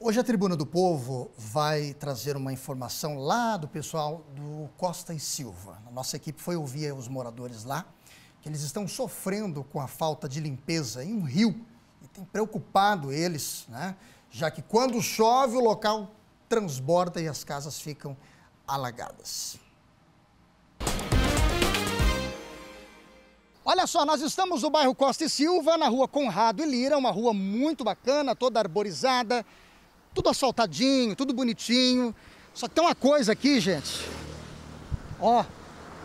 Hoje a Tribuna do Povo vai trazer uma informação lá do pessoal do Costa e Silva. A nossa equipe foi ouvir os moradores lá, que eles estão sofrendo com a falta de limpeza em um rio e tem preocupado eles, né? Já que quando chove o local transborda e as casas ficam alagadas. Olha só, nós estamos no bairro Costa e Silva, na rua Conrado e Lira, uma rua muito bacana, toda arborizada, tudo assaltadinho, tudo bonitinho. Só que tem uma coisa aqui, gente. Ó,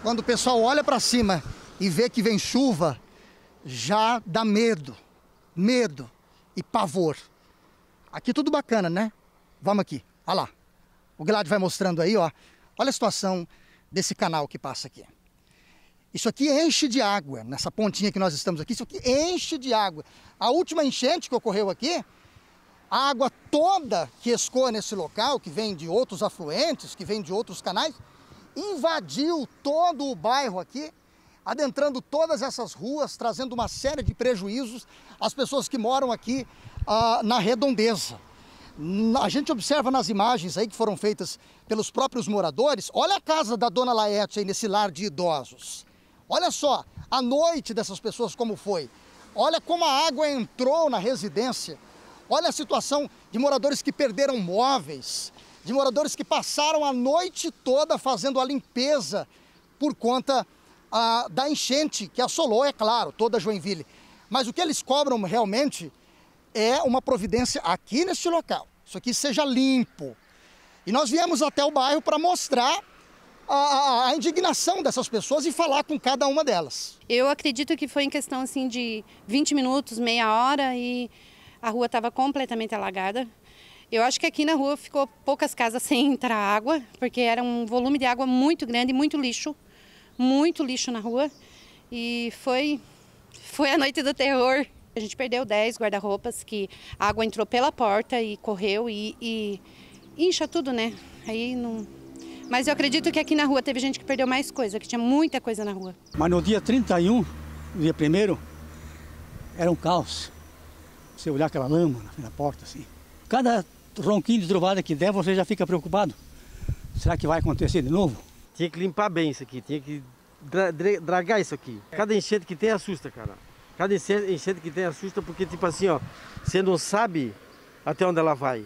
quando o pessoal olha para cima e vê que vem chuva, já dá medo. Medo e pavor. Aqui tudo bacana, né? Vamos aqui. Olha lá. O Glad vai mostrando aí, ó. Olha a situação desse canal que passa aqui. Isso aqui enche de água, nessa pontinha que nós estamos aqui, isso aqui enche de água. A última enchente que ocorreu aqui a água toda que escoa nesse local, que vem de outros afluentes, que vem de outros canais, invadiu todo o bairro aqui, adentrando todas essas ruas, trazendo uma série de prejuízos às pessoas que moram aqui ah, na redondeza. A gente observa nas imagens aí que foram feitas pelos próprios moradores, olha a casa da dona Laerte aí nesse lar de idosos. Olha só a noite dessas pessoas como foi. Olha como a água entrou na residência. Olha a situação de moradores que perderam móveis, de moradores que passaram a noite toda fazendo a limpeza por conta ah, da enchente que assolou, é claro, toda Joinville. Mas o que eles cobram realmente é uma providência aqui neste local. Isso aqui seja limpo. E nós viemos até o bairro para mostrar a, a, indignação dessas pessoas e falar com cada uma delas. Eu acredito que foi em questão assim de 20 minutos, meia hora e a rua estava completamente alagada. Eu acho que aqui na rua ficou poucas casas sem entrar água, porque era um volume de água muito grande, muito lixo, muito lixo na rua. E foi, foi a noite do terror. A gente perdeu 10 guarda-roupas que a água entrou pela porta e correu e, e incha tudo, né? Aí não, mas eu acredito que aqui na rua teve gente que perdeu mais coisa, que tinha muita coisa na rua. Mas no dia 31, no dia primeiro, era um caos. Você olhar aquela lama na porta, assim. Cada ronquinho de trovada que der, você já fica preocupado. Será que vai acontecer de novo? Tinha que limpar bem isso aqui, tinha que dra dragar isso aqui. Cada enchente que tem assusta, cara. Cada enchente que tem assusta porque, tipo assim, ó, você não sabe até onde ela vai.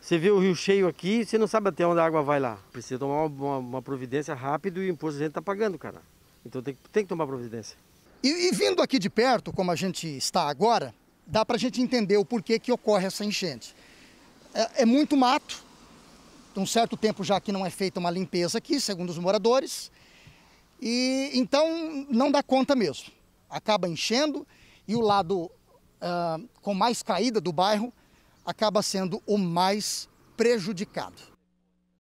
Você vê o rio cheio aqui, você não sabe até onde a água vai lá. Precisa tomar uma, uma providência rápido e o imposto a gente tá pagando, cara. Então tem, tem que tomar providência. E, e vindo aqui de perto, como a gente está agora, dá para a gente entender o porquê que ocorre essa enchente. É, é muito mato, um certo tempo já que não é feita uma limpeza aqui, segundo os moradores, e então não dá conta mesmo. Acaba enchendo e o lado uh, com mais caída do bairro acaba sendo o mais prejudicado.